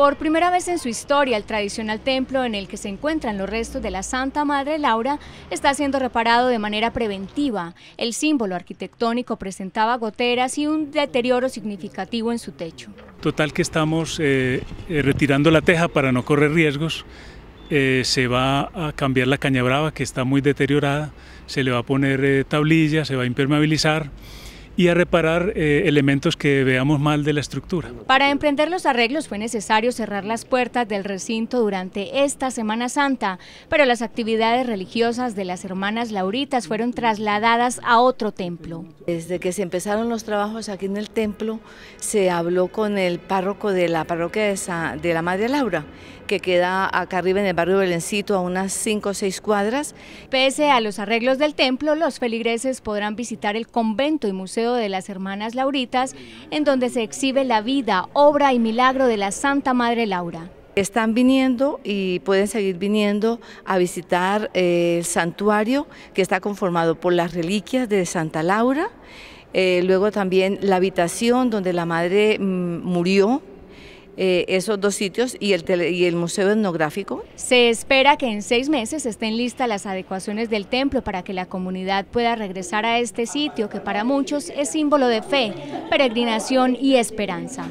Por primera vez en su historia, el tradicional templo en el que se encuentran los restos de la Santa Madre Laura está siendo reparado de manera preventiva. El símbolo arquitectónico presentaba goteras y un deterioro significativo en su techo. Total que estamos eh, eh, retirando la teja para no correr riesgos. Eh, se va a cambiar la caña brava que está muy deteriorada, se le va a poner tablillas, tablilla, se va a impermeabilizar y a reparar eh, elementos que veamos mal de la estructura. Para emprender los arreglos fue necesario cerrar las puertas del recinto durante esta Semana Santa, pero las actividades religiosas de las hermanas Lauritas fueron trasladadas a otro templo. Desde que se empezaron los trabajos aquí en el templo, se habló con el párroco de la parroquia de, la Madre Laura, que queda acá arriba en el barrio Belencito a unas 5 o 6 cuadras. Pese a los arreglos del templo, los feligreses podrán visitar el convento y museo de las Hermanas Lauritas, en donde se exhibe la vida, obra y milagro de la Santa Madre Laura. Están viniendo y pueden seguir viniendo a visitar eh, el santuario que está conformado por las reliquias de Santa Laura, eh, luego también la habitación donde la madre mm, murió eh, esos dos sitios y el, y el Museo Etnográfico. Se espera que en seis meses estén listas las adecuaciones del templo para que la comunidad pueda regresar a este sitio que para muchos es símbolo de fe, peregrinación y esperanza.